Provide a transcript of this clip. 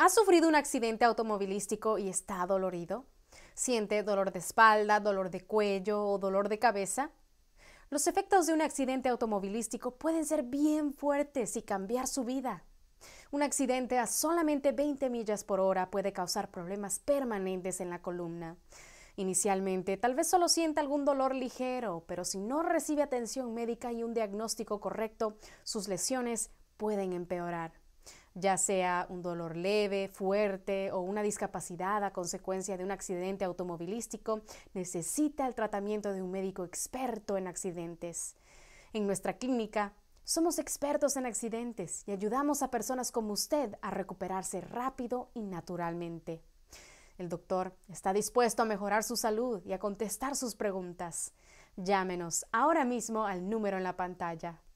¿Ha sufrido un accidente automovilístico y está dolorido? ¿Siente dolor de espalda, dolor de cuello o dolor de cabeza? Los efectos de un accidente automovilístico pueden ser bien fuertes y cambiar su vida. Un accidente a solamente 20 millas por hora puede causar problemas permanentes en la columna. Inicialmente, tal vez solo siente algún dolor ligero, pero si no recibe atención médica y un diagnóstico correcto, sus lesiones pueden empeorar ya sea un dolor leve, fuerte o una discapacidad a consecuencia de un accidente automovilístico, necesita el tratamiento de un médico experto en accidentes. En nuestra clínica somos expertos en accidentes y ayudamos a personas como usted a recuperarse rápido y naturalmente. El doctor está dispuesto a mejorar su salud y a contestar sus preguntas. Llámenos ahora mismo al número en la pantalla